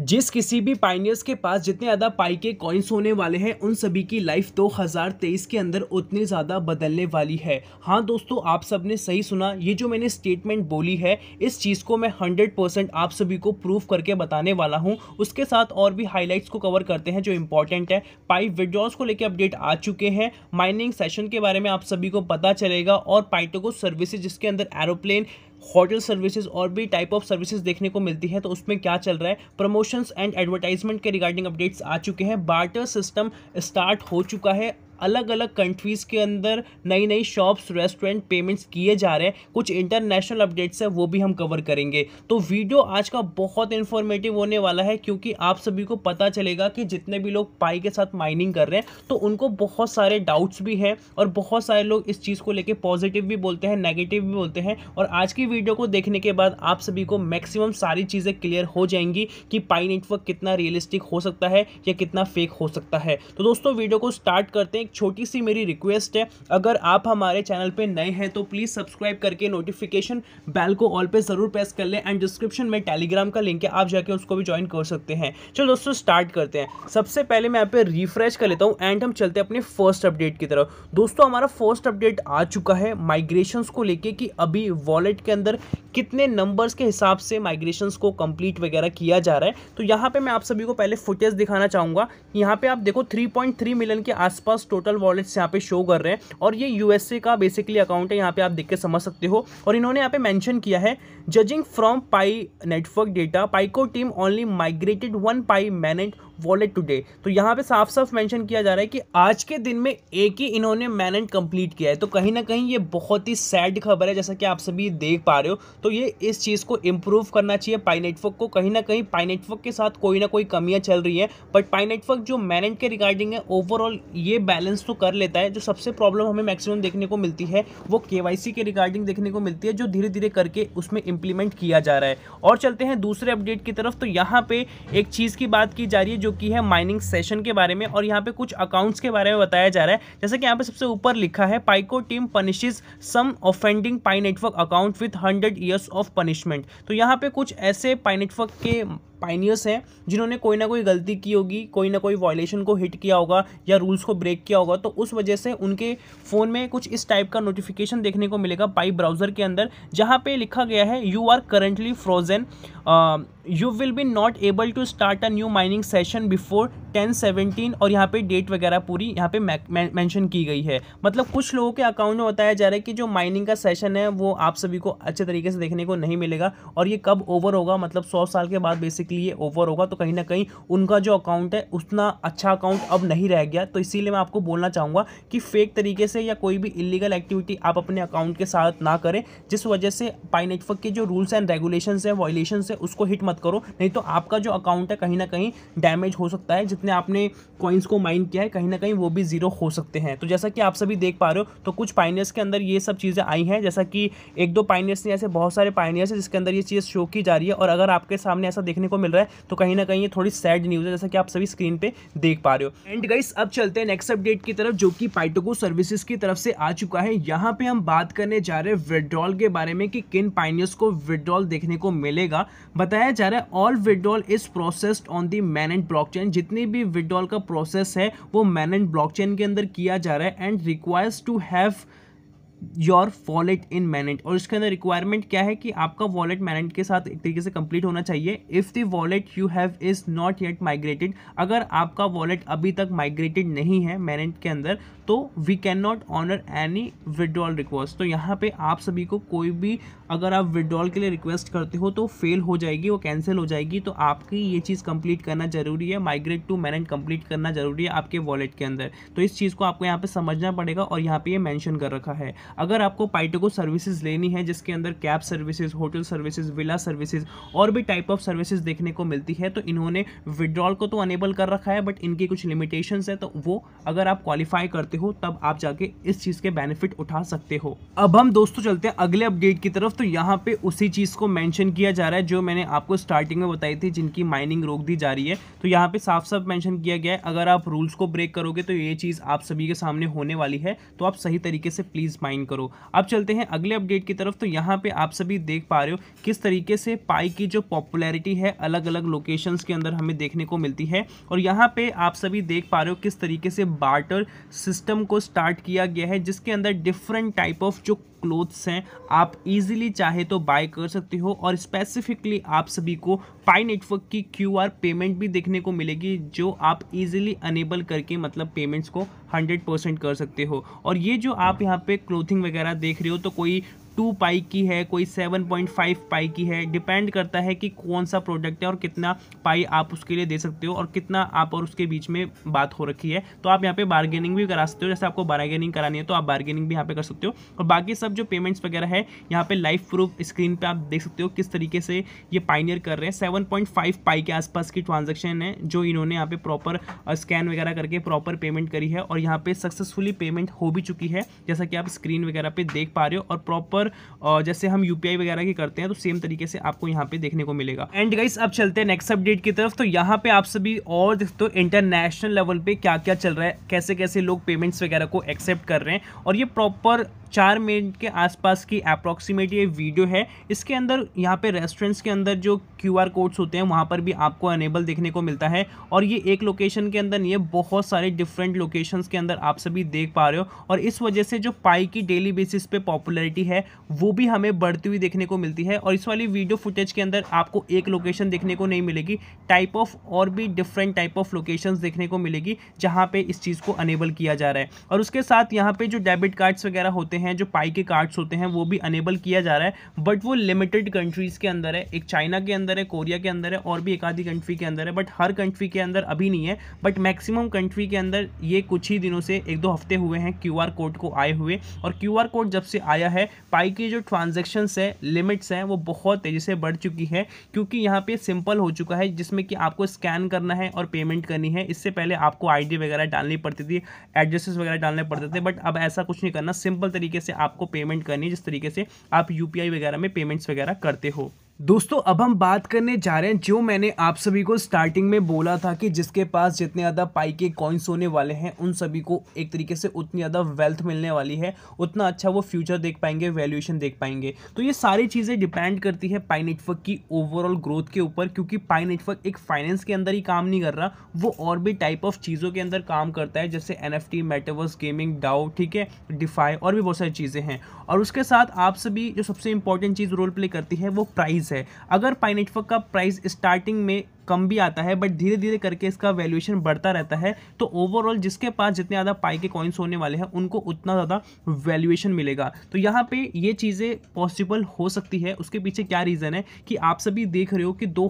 जिस किसी भी पाइनियर्स के पास जितने ज़्यादा पाई के कॉइन्स होने वाले हैं उन सभी की लाइफ 2023 के अंदर उतनी ज़्यादा बदलने वाली है हाँ दोस्तों आप सब ने सही सुना ये जो मैंने स्टेटमेंट बोली है इस चीज़ को मैं 100 परसेंट आप सभी को प्रूफ करके बताने वाला हूँ उसके साथ और भी हाईलाइट्स को कवर करते हैं जो इंपॉर्टेंट है पाई विड्रॉल्स को लेकर अपडेट आ चुके हैं माइनिंग सेशन के बारे में आप सभी को पता चलेगा और पाइटोको सर्विसेज जिसके अंदर एरोप्लेन होटल सर्विसेज और भी टाइप ऑफ सर्विसेज देखने को मिलती है तो उसमें क्या चल रहा है प्रमोशंस एंड एडवर्टाइजमेंट के रिगार्डिंग अपडेट्स आ चुके हैं बार्टर सिस्टम स्टार्ट हो चुका है अलग अलग कंट्रीज़ के अंदर नई नई शॉप्स रेस्टोरेंट पेमेंट्स किए जा रहे हैं कुछ इंटरनेशनल अपडेट्स हैं वो भी हम कवर करेंगे तो वीडियो आज का बहुत इन्फॉर्मेटिव होने वाला है क्योंकि आप सभी को पता चलेगा कि जितने भी लोग पाई के साथ माइनिंग कर रहे हैं तो उनको बहुत सारे डाउट्स भी हैं और बहुत सारे लोग इस चीज़ को लेकर पॉजिटिव भी बोलते हैं नेगेटिव भी बोलते हैं और आज की वीडियो को देखने के बाद आप सभी को मैक्सिमम सारी चीज़ें क्लियर हो जाएंगी कि पाई नेटवर्क कितना रियलिस्टिक हो सकता है या कितना फेक हो सकता है तो दोस्तों वीडियो को स्टार्ट करते हैं एक छोटी सी मेरी रिक्वेस्ट है अगर आप हमारे चैनल पे नए हैं तो प्लीज़ सब्सक्राइब करके नोटिफिकेशन बेल को ऑल पे ज़रूर प्रेस कर लें एंड डिस्क्रिप्शन में टेलीग्राम का लिंक है आप जाके उसको भी ज्वाइन कर सकते हैं चलो दोस्तों स्टार्ट करते हैं सबसे पहले मैं यहाँ पे रिफ्रेश कर लेता हूँ एंड हम चलते हैं अपने फर्स्ट अपडेट की तरफ दोस्तों हमारा फर्स्ट अपडेट आ चुका है माइग्रेशन को लेकर कि अभी वॉलेट के अंदर कितने नंबर्स के हिसाब से माइग्रेशन को कंप्लीट वगैरह किया जा रहा है तो यहाँ पे मैं आप सभी को पहले फुटेज दिखाना चाहूँगा यहाँ पे आप देखो 3.3 मिलियन के आसपास टोटल टोटल वॉलेट्स यहाँ पे शो कर रहे हैं और ये यूएसए का बेसिकली अकाउंट है यहाँ पे आप देख के समझ सकते हो और इन्होंने यहाँ पे मेंशन किया है judging from Pi network data Pi Core team only migrated one Pi mainnet wallet today तो यहाँ पे साफ साफ मेंशन किया जा रहा है कि आज के दिन में एक ही इन्होंने मैनेंट कंप्लीट किया है तो कहीं ना कहीं ये बहुत ही सैड खबर है जैसा कि आप सभी देख पा रहे हो तो ये इस चीज़ को इम्प्रूव करना चाहिए पाई नेटवर्क को कहीं ना कहीं पाई नेटवर्क के साथ कोई ना कोई कमियाँ चल रही है बट पाई नेटवर्क जो मैनेंट के रिगार्डिंग है ओवरऑल ये बैलेंस तो कर लेता है जो सबसे प्रॉब्लम हमें मैक्सिमम देखने को मिलती है वो के के रिगार्डिंग देखने को मिलती है जो धीरे धीरे करके उसमें इम्प्लीमेंट किया जा रहा है और चलते हैं दूसरे अपडेट की तरफ तो यहाँ पे एक चीज़ की बात की जा रही है जो जो है माइनिंग सेशन के बारे में और यहाँ पे कुछ अकाउंट्स के बारे में बताया जा रहा है जैसे कि यहाँ पे सबसे ऊपर लिखा है Pi Core team punishes some offending Pi network account with hundred years of punishment तो यहाँ पे कुछ ऐसे पाई नेटवर्क के पाइनियर्स हैं जिन्होंने कोई ना कोई गलती की होगी कोई ना कोई वॉयलेशन को हिट किया होगा या रूल्स को ब्रेक किया होगा तो उस वजह से उनके फ़ोन में कुछ इस टाइप का नोटिफिकेशन देखने को मिलेगा पाइप ब्राउज़र के अंदर जहाँ पे लिखा गया है you are currently frozen you will be not able to start a new mining session before ten seventeen और यहाँ पे डेट वगैरह पूरी यहाँ पे मेंशन की गई है मतलब कुछ लोगों के अकाउंट में बताया जा रहा है कि जो माइनिंग का सेशन है वो आप सभी को अच्छे तरीके से देखने को नहीं मिलेगा और ये कब ओवर होगा मतलब सौ साल के बाद बेसिक बेसिकली ये ओवर होगा तो कहीं ना कहीं उनका जो अकाउंट है उतना अच्छा अकाउंट अब नहीं रह गया तो इसीलिए मैं आपको बोलना चाहूँगा कि फेक तरीके से या कोई भी इलीगल एक्टिविटी आप अपने अकाउंट के साथ ना करें जिस वजह से पाई नेटवर्क के जो रूल्स एंड रेगुलेशन है वॉयलेशन है उसको हिट मत करो नहीं तो आपका जो अकाउंट है कहीं ना कहीं डैमेज हो सकता है जितने आपने कॉइन्स को माइन किया है कहीं ना कहीं वो भी ज़ीरो हो सकते हैं तो जैसा कि आप सभी देख पा रहे हो तो कुछ पाइनियर्स के अंदर ये सब चीज़ें आई हैं जैसा कि एक दो पाइनियर्स ने ऐसे बहुत सारे पाइनियर्स हैं जिसके अंदर ये चीज़ शो की जा रही है और अगर आपके सामने ऐसा देखने को मिल रहा है तो कहीं ना कहीं ये थोड़ी सैड न्यूज़ है जैसा कि आप सभी स्क्रीन पे देख पा रहे हो एंड गाइस अब चलते हैं नेक्स्ट अपडेट की तरफ जो कि पाइटोको सर्विसेज की तरफ से आ चुका है यहाँ पे हम बात करने जा रहे हैं विड्रॉल के बारे में कि किन पाइनियर्स को विड्रॉल देखने को मिलेगा बताया जा रहा है all withdrawal is processed on the main mainnet blockchain जितनी भी विड्रॉल का प्रोसेस है वो मैन मैनेंट ब्लॉकचेन के अंदर किया जा रहा है and requires to have your wallet in mainnet और इसके अंदर रिक्वायरमेंट क्या है कि आपका वॉलेट मैनेट के साथ एक तरीके से कंप्लीट होना चाहिए if the wallet you have is not yet migrated अगर आपका वॉलेट अभी तक माइग्रेटेड नहीं है मैनेट के अंदर तो we can not honour any withdrawal request तो यहाँ पे आप सभी को कोई भी अगर आप विड्रॉल के लिए रिक्वेस्ट करते हो तो फेल हो जाएगी वो कैंसिल हो जाएगी तो आपकी ये चीज़ कंप्लीट करना ज़रूरी है माइग्रेट टू मैनेट कंप्लीट करना ज़रूरी है आपके वॉलेट के अंदर तो इस चीज़ को आपको यहाँ पर समझना पड़ेगा और यहाँ पर ये मैंशन कर रखा है अगर आपको पाइटको सर्विसेज लेनी है जिसके अंदर cab services hotel services villa services और भी टाइप ऑफ सर्विसेज देखने को मिलती है तो इन्होंने विड्रॉल को तो अनेबल कर रखा है बट इनकी कुछ लिमिटेशंस है तो वो अगर आप क्वालिफाई करते हो तब आप जाके इस चीज़ के बेनिफिट उठा सकते हो अब हम दोस्तों चलते हैं अगले अपडेट की तरफ तो यहाँ पे उसी चीज़ को मैंशन किया जा रहा है जो मैंने आपको स्टार्टिंग में बताई थी जिनकी माइनिंग रोक दी जा रही है तो यहाँ पे साफ साफ मैंशन किया गया है अगर आप रूल्स को ब्रेक करोगे तो ये चीज़ आप सभी के सामने होने वाली है तो आप सही तरीके से प्लीज़ माइंड ज्वाइन करो अब चलते हैं अगले अपडेट की तरफ तो यहाँ पे आप सभी देख पा रहे हो किस तरीके से पाई की जो पॉपुलैरिटी है अलग अलग लोकेशंस के अंदर हमें देखने को मिलती है और यहाँ पे आप सभी देख पा रहे हो किस तरीके से बार्टर सिस्टम को स्टार्ट किया गया है जिसके अंदर डिफरेंट टाइप ऑफ जो क्लोथ्स हैं आप इजीली चाहे तो बाय कर सकते हो और स्पेसिफिकली आप सभी को पाई नेटवर्क की क्यूआर पेमेंट भी देखने को मिलेगी जो आप इजीली अनेबल करके मतलब पेमेंट्स को हंड्रेड परसेंट कर सकते हो और ये जो आप यहाँ पे क्लोथिंग वगैरह देख रहे हो तो कोई टू पाई की है कोई सेवन पॉइंट फाइव पाई की है डिपेंड करता है कि कौन सा प्रोडक्ट है और कितना पाई आप उसके लिए दे सकते हो और कितना आप और उसके बीच में बात हो रखी है तो आप यहाँ पे बार्गेनिंग भी करा सकते हो जैसे आपको बार्गेनिंग करानी है तो आप बार्गेनिंग भी यहाँ पे कर सकते हो और बाकी सब जो पेमेंट्स वगैरह है यहाँ पे लाइफ प्रूफ स्क्रीन पर आप देख सकते हो किस तरीके से ये पाइनियर कर रहे हैं सेवन पॉइंट फाइव पाई के आसपास की ट्रांजेक्शन है जो इन्होंने यहाँ पे प्रॉपर स्कैन वगैरह करके प्रॉपर पेमेंट करी है और यहाँ पे सक्सेसफुली पेमेंट हो भी चुकी है जैसा कि आप स्क्रीन वगैरह पे देख पा रहे हो और प्रॉपर और जैसे हम यूपीआई वगैरह की करते हैं तो सेम तरीके से आपको यहाँ पे देखने को मिलेगा एंड गाइस अब चलते हैं नेक्स्ट अपडेट की तरफ तो यहाँ पे आप सभी और देखते हो इंटरनेशनल लेवल पे क्या क्या चल रहा है कैसे कैसे लोग पेमेंट्स वगैरह को एक्सेप्ट कर रहे हैं और ये प्रॉपर चार मिनट के आसपास की अप्रॉक्सीमेट ये वीडियो है इसके अंदर यहाँ पे रेस्टोरेंट्स के अंदर जो क्यू आर कोड्स होते हैं वहाँ पर भी आपको अनेबल देखने को मिलता है और ये एक लोकेशन के अंदर नहीं है बहुत सारे डिफरेंट लोकेशंस के अंदर आप सभी देख पा रहे हो और इस वजह से जो पाई की डेली बेसिस पे पॉपुलरिटी है वो भी हमें बढ़ती हुई देखने को मिलती है और इस वाली वीडियो फुटेज के अंदर आपको एक लोकेशन देखने को नहीं मिलेगी टाइप ऑफ और भी डिफरेंट टाइप ऑफ लोकेशन देखने को मिलेगी जहाँ पर इस चीज़ को अनेबल किया जा रहा है और उसके साथ यहाँ पर जो डेबिट कार्ड्स वगैरह होते हैं जो पाई के कार्ड्स होते हैं वो भी अनेबल किया जा रहा है बट वो लिमिटेड कंट्रीज़ के अंदर है एक चाइना के अंदर है कोरिया के अंदर है और भी एक आधी कंट्री के अंदर है बट हर कंट्री के अंदर अभी नहीं है बट मैक्सिमम कंट्री के अंदर ये कुछ ही दिनों से एक दो हफ्ते हुए हैं क्यू कोड को आए हुए और क्यू कोड जब से आया है पाई की जो ट्रांजेक्शन्स है लिमिट्स हैं वो बहुत तेज़ी से बढ़ चुकी है क्योंकि यहाँ पे सिंपल हो चुका है जिसमें कि आपको स्कैन करना है और पेमेंट करनी है इससे पहले आपको आईडी वगैरह डालनी पड़ती थी एड्रेसेस वगैरह डालने पड़ते थे बट अब ऐसा कुछ नहीं करना सिंपल तरीके तरीके से आपको पेमेंट करनी है जिस तरीके से आप यू वगैरह में पेमेंट्स वगैरह करते हो दोस्तों अब हम बात करने जा रहे हैं जो मैंने आप सभी को स्टार्टिंग में बोला था कि जिसके पास जितने ज़्यादा पाई के कॉइन्स होने वाले हैं उन सभी को एक तरीके से उतनी ज़्यादा वेल्थ मिलने वाली है उतना अच्छा वो फ्यूचर देख पाएंगे वैल्यूएशन देख पाएंगे तो ये सारी चीज़ें डिपेंड करती है पाई नेटवर्क की ओवरऑल ग्रोथ के ऊपर क्योंकि पाई नेटवर्क एक फाइनेंस के अंदर ही काम नहीं कर रहा वो और भी टाइप ऑफ चीज़ों के अंदर काम करता है जैसे एन एफ मेटावर्स गेमिंग डाउ ठीक है डिफाई और भी बहुत सारी चीज़ें हैं और उसके साथ आप सभी जो सबसे इंपॉर्टेंट चीज़ रोल प्ले करती है वो प्राइस है अगर पाई नेटवर्क का प्राइस स्टार्टिंग में कम भी आता है बट धीरे धीरे करके इसका वैल्यूएशन बढ़ता रहता है तो ओवरऑल जिसके पास जितने ज़्यादा पाई के कॉइन्स होने वाले हैं उनको उतना ज़्यादा वैल्यूएशन मिलेगा तो यहाँ पे ये चीज़ें पॉसिबल हो सकती है उसके पीछे क्या रीज़न है कि आप सभी देख रहे हो कि दो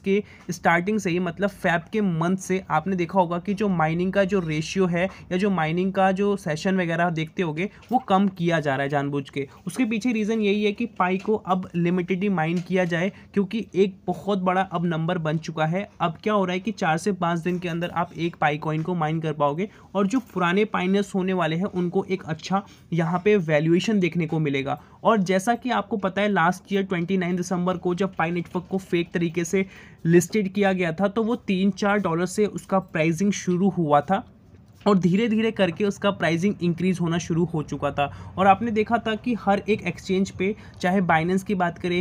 के स्टार्टिंग से ही मतलब फैब के मंथ से आपने देखा होगा कि जो माइनिंग का जो रेशियो है या जो माइनिंग का जो सेशन वगैरह देखते हो वो कम किया जा रहा है जानबूझ के उसके पीछे रीज़न यही है कि पाई को अब लिमिटेड ही माइन किया जाए क्योंकि एक बहुत बड़ा अब नंबर बन चुका है अब क्या हो रहा है कि चार से पाँच दिन के अंदर आप एक पाई कॉइन को माइन कर पाओगे और जो पुराने पाइनर्स होने वाले हैं उनको एक अच्छा यहाँ पे वैल्यूएशन देखने को मिलेगा और जैसा कि आपको पता है लास्ट ईयर 29 दिसंबर को जब पाई नेटवर्क को फेक तरीके से लिस्टेड किया गया था तो वो तीन चार डॉलर से उसका प्राइजिंग शुरू हुआ था और धीरे धीरे करके उसका प्राइसिंग इंक्रीज होना शुरू हो चुका था और आपने देखा था कि हर एक एक्सचेंज पे चाहे बाइनेंस की बात करें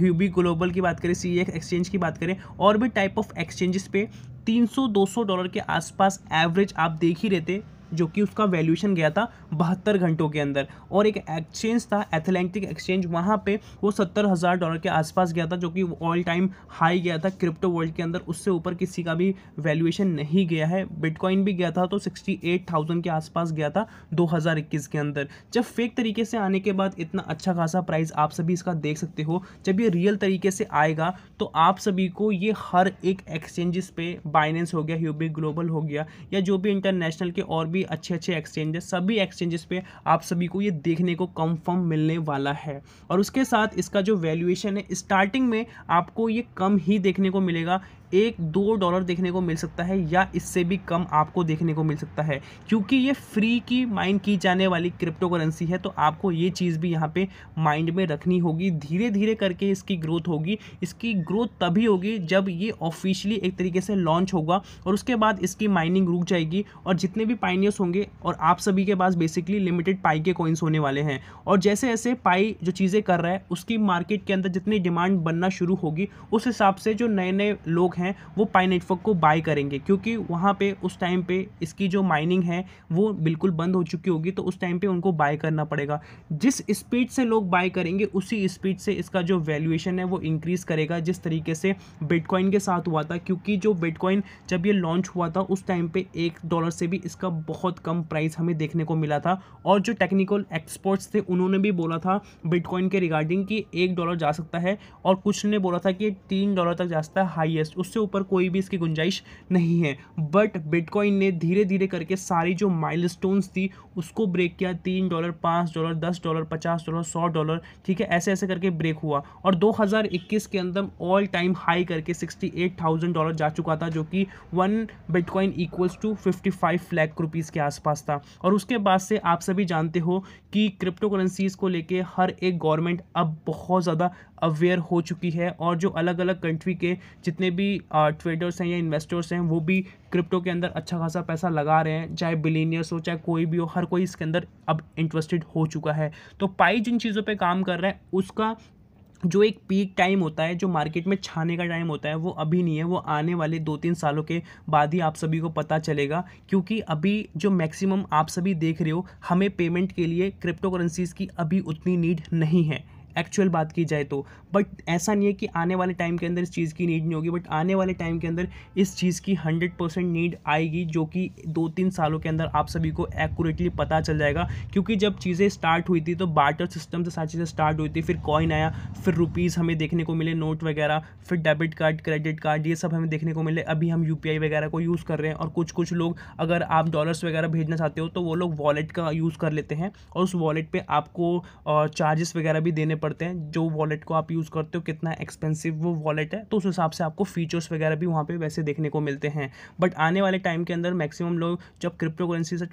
ह्यूबी ग्लोबल की बात करें सी एक्सचेंज की बात करें और भी टाइप ऑफ एक्सचेंजेस पे 300-200 डॉलर के आसपास एवरेज आप देख ही रहते जो कि उसका वैल्यूशन गया था बहत्तर घंटों के अंदर और एक एक्सचेंज था एथलेंटिक एक्सचेंज वहाँ पे वो सत्तर हज़ार डॉलर के आसपास गया था जो कि ऑल टाइम हाई गया था क्रिप्टो वर्ल्ड के अंदर उससे ऊपर किसी का भी वैल्यूएशन नहीं गया है बिटकॉइन भी गया था तो सिक्सटी एट थाउजेंड के आसपास गया था दो हज़ार इक्कीस के अंदर जब फेक तरीके से आने के बाद इतना अच्छा खासा प्राइस आप सभी इसका देख सकते हो जब ये रियल तरीके से आएगा तो आप सभी को ये हर एक एक्सचेंजेस पे बाइनेंस हो गया ह्यूबिक ग्लोबल हो गया या जो भी इंटरनेशनल के और भी भी अच्छे अच्छे एक्सचेंजेस सभी एक्सचेंजेस पे आप सभी को ये देखने को कंफर्म मिलने वाला है और उसके साथ इसका जो वैल्यूएशन है स्टार्टिंग में आपको ये कम ही देखने को मिलेगा एक दो डॉलर देखने को मिल सकता है या इससे भी कम आपको देखने को मिल सकता है क्योंकि ये फ्री की माइंड की जाने वाली क्रिप्टो करेंसी है तो आपको ये चीज़ भी यहाँ पे माइंड में रखनी होगी धीरे धीरे करके इसकी ग्रोथ होगी इसकी ग्रोथ तभी होगी जब ये ऑफिशियली एक तरीके से लॉन्च होगा और उसके बाद इसकी माइनिंग रुक जाएगी और जितने भी पाइनियर्स होंगे और आप सभी के पास बेसिकली लिमिटेड पाई के कॉइन्स होने वाले हैं और जैसे ऐसे पाई जो चीज़ें कर रहा है उसकी मार्केट के अंदर जितनी डिमांड बनना शुरू होगी उस हिसाब से जो नए नए लोग हैं वो पाई नेटवर्क को बाय करेंगे क्योंकि वहाँ पे उस टाइम पे इसकी जो माइनिंग है वो बिल्कुल बंद हो चुकी होगी तो उस टाइम पे उनको बाय करना पड़ेगा जिस स्पीड से लोग बाय करेंगे उसी स्पीड से इसका जो वैल्यूएशन है वो इंक्रीज़ करेगा जिस तरीके से बिटकॉइन के साथ हुआ था क्योंकि जो बिटकॉइन जब ये लॉन्च हुआ था उस टाइम पर एक डॉलर से भी इसका बहुत कम प्राइस हमें देखने को मिला था और जो टेक्निकल एक्सपर्ट्स थे उन्होंने भी बोला था बिटकॉइन के रिगार्डिंग कि एक डॉलर जा सकता है और कुछ ने बोला था कि तीन डॉलर तक जा सकता है हाईएस्ट उस उससे ऊपर कोई भी इसकी गुंजाइश नहीं है बट बिटकॉइन ने धीरे धीरे करके सारी जो माइल थी उसको ब्रेक किया तीन डॉलर पाँच डॉलर दस डॉलर पचास डॉलर सौ डॉलर ठीक है ऐसे ऐसे करके ब्रेक हुआ और 2021 के अंदर ऑल टाइम हाई करके 68,000 डॉलर जा चुका था जो कि one bitcoin equals to 55 lakh rupees के आसपास था और उसके बाद से आप सभी जानते हो कि क्रिप्टो करेंसीज़ को लेके हर एक गवर्नमेंट अब बहुत ज़्यादा अवेयर हो चुकी है और जो अलग अलग कंट्री के जितने भी ट्रेडर्स हैं या इन्वेस्टर्स हैं वो भी क्रिप्टो के अंदर अच्छा खासा पैसा लगा रहे हैं चाहे बिलीनियर्स हो चाहे कोई भी हो हर कोई इसके अंदर अब इंटरेस्टेड हो चुका है तो पाई जिन चीज़ों पर काम कर रहा है उसका जो एक पीक टाइम होता है जो मार्केट में छाने का टाइम होता है वो अभी नहीं है वो आने वाले दो तीन सालों के बाद ही आप सभी को पता चलेगा क्योंकि अभी जो मैक्सिमम आप सभी देख रहे हो हमें पेमेंट के लिए क्रिप्टो करेंसीज़ की अभी उतनी नीड नहीं है एक्चुअल बात की जाए तो बट ऐसा नहीं है कि आने वाले टाइम के अंदर इस चीज़ की नीड नहीं होगी बट आने वाले टाइम के अंदर इस चीज़ की हंड्रेड परसेंट नीड आएगी जो कि दो तीन सालों के अंदर आप सभी को एक्यूरेटली पता चल जाएगा क्योंकि जब चीज़ें स्टार्ट हुई थी तो बार्टर सिस्टम से सारी चीज़ें स्टार्ट हुई थी फिर कॉइन आया फिर रुपीज़ हमें देखने को मिले नोट वगैरह फिर डेबिट कार्ड क्रेडिट कार्ड ये सब हमें देखने को मिले अभी हम यू वगैरह को यूज़ कर रहे हैं और कुछ कुछ लोग अगर आप डॉलर्स वगैरह भेजना चाहते हो तो वो लोग वॉलेट का यूज़ कर लेते हैं और उस वॉलेट पर आपको चार्जेस वगैरह भी देने पड़ते हैं जो वॉलेट को आप यूज़ करते हो कितना एक्सपेंसिव वो वॉलेट है तो उस हिसाब से आपको फीचर्स वगैरह भी वहाँ पर वैसे देखने को मिलते हैं बट आने वाले टाइम के अंदर मैक्सिमम लोग जब क्रिप्टो करेंसी से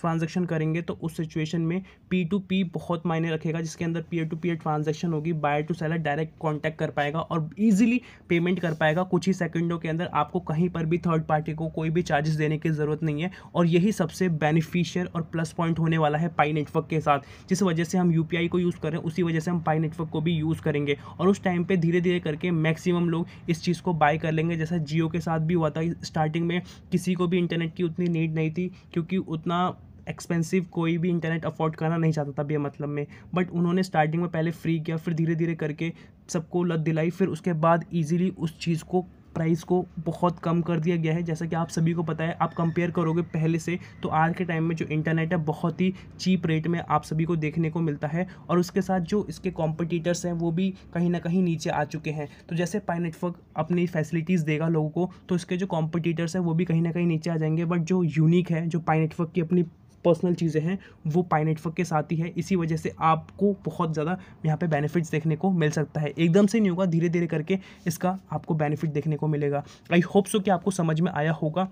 ट्रांजेक्शन करेंगे तो उस सिचुएशन में पी टू पी बहुत मायने रखेगा जिसके अंदर पीयर टू पीयर ट्रांजेक्शन होगी buyer to seller direct contact कर पाएगा और इजीली पेमेंट कर पाएगा कुछ ही सेकंडों के अंदर आपको कहीं पर भी थर्ड पार्टी को कोई भी चार्जेस देने की ज़रूरत नहीं है और यही सबसे बेनिफिशियल और प्लस पॉइंट होने वाला है पाई नेटवर्क के साथ जिस वजह से हम यू को यूज़ करें उसी वजह से हम पाई नेटवर्क को भी यूज़ करेंगे और उस टाइम पर धीरे धीरे करके मैक्सिमम लोग इस चीज़ को बाय कर लेंगे जैसा जियो के साथ भी हुआ था स्टार्टिंग में किसी को भी इंटरनेट की उतनी नीड नहीं थी क्योंकि उतना एक्सपेंसिव कोई भी इंटरनेट अफोर्ड करना नहीं चाहता था बे मतलब में बट उन्होंने स्टार्टिंग में पहले फ्री किया फिर धीरे धीरे करके सबको लत दिलाई फिर उसके बाद ईजिली उस चीज़ को प्राइस को बहुत कम कर दिया गया है जैसा कि आप सभी को पता है आप कंपेयर करोगे पहले से तो आज के टाइम में जो इंटरनेट है बहुत ही चीप रेट में आप सभी को देखने को मिलता है और उसके साथ जो इसके कॉम्पिटिटर्स हैं वो भी कहीं ना कहीं नीचे आ चुके हैं तो जैसे पाई नेटवर्क अपनी फैसिलिटीज़ देगा लोगों को तो इसके जो कॉम्पिटिटर्स हैं वो भी कहीं ना कहीं नीचे आ जाएंगे बट जो यूनिक है जो पाई नेटवर्क की अपनी पर्सनल चीज़ें हैं वो पाई नेटवर्क के साथ ही है इसी वजह से आपको बहुत ज़्यादा यहाँ पे बेनिफिट्स देखने को मिल सकता है एकदम से नहीं होगा धीरे धीरे करके इसका आपको बेनिफिट देखने को मिलेगा आई होप सो कि आपको समझ में आया होगा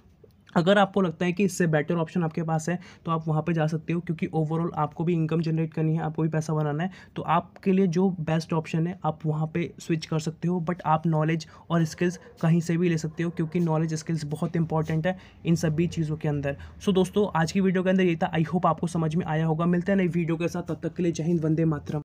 अगर आपको लगता है कि इससे बेटर ऑप्शन आपके पास है तो आप वहाँ पे जा सकते हो क्योंकि ओवरऑल आपको भी इनकम जनरेट करनी है आपको भी पैसा बनाना है तो आपके लिए जो बेस्ट ऑप्शन है आप वहाँ पे स्विच कर सकते हो बट आप नॉलेज और स्किल्स कहीं से भी ले सकते हो क्योंकि नॉलेज स्किल्स बहुत इंपॉर्टेंट है इन सभी चीज़ों के अंदर सो दोस्तों आज की वीडियो के अंदर ये था आई होप आपको समझ में आया होगा मिलते हैं नई वीडियो के साथ तब तक के लिए जय हिंद वंदे मातरम